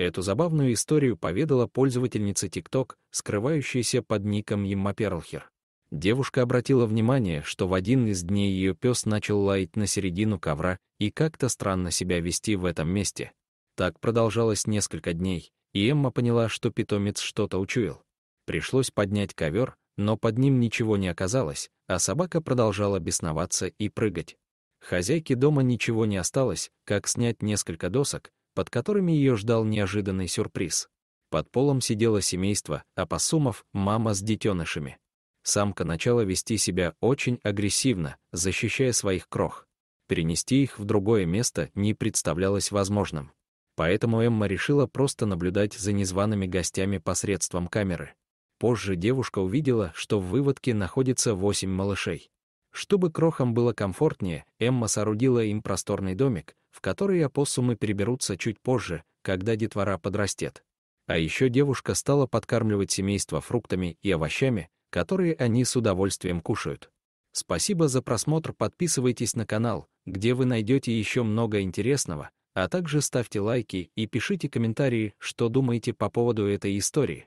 Эту забавную историю поведала пользовательница TikTok, скрывающаяся под ником Емма Перлхер. Девушка обратила внимание, что в один из дней ее пес начал лаять на середину ковра и как-то странно себя вести в этом месте. Так продолжалось несколько дней, и Эмма поняла, что питомец что-то учуял. Пришлось поднять ковер, но под ним ничего не оказалось, а собака продолжала бесноваться и прыгать. Хозяйке дома ничего не осталось, как снять несколько досок, под которыми ее ждал неожиданный сюрприз. Под полом сидело семейство, а посумов — мама с детенышами. Самка начала вести себя очень агрессивно, защищая своих крох. Перенести их в другое место не представлялось возможным. Поэтому Эмма решила просто наблюдать за незваными гостями посредством камеры. Позже девушка увидела, что в выводке находится восемь малышей. Чтобы крохам было комфортнее, Эмма соорудила им просторный домик, в который опоссумы переберутся чуть позже, когда детвора подрастет. А еще девушка стала подкармливать семейство фруктами и овощами, которые они с удовольствием кушают. Спасибо за просмотр, подписывайтесь на канал, где вы найдете еще много интересного, а также ставьте лайки и пишите комментарии, что думаете по поводу этой истории.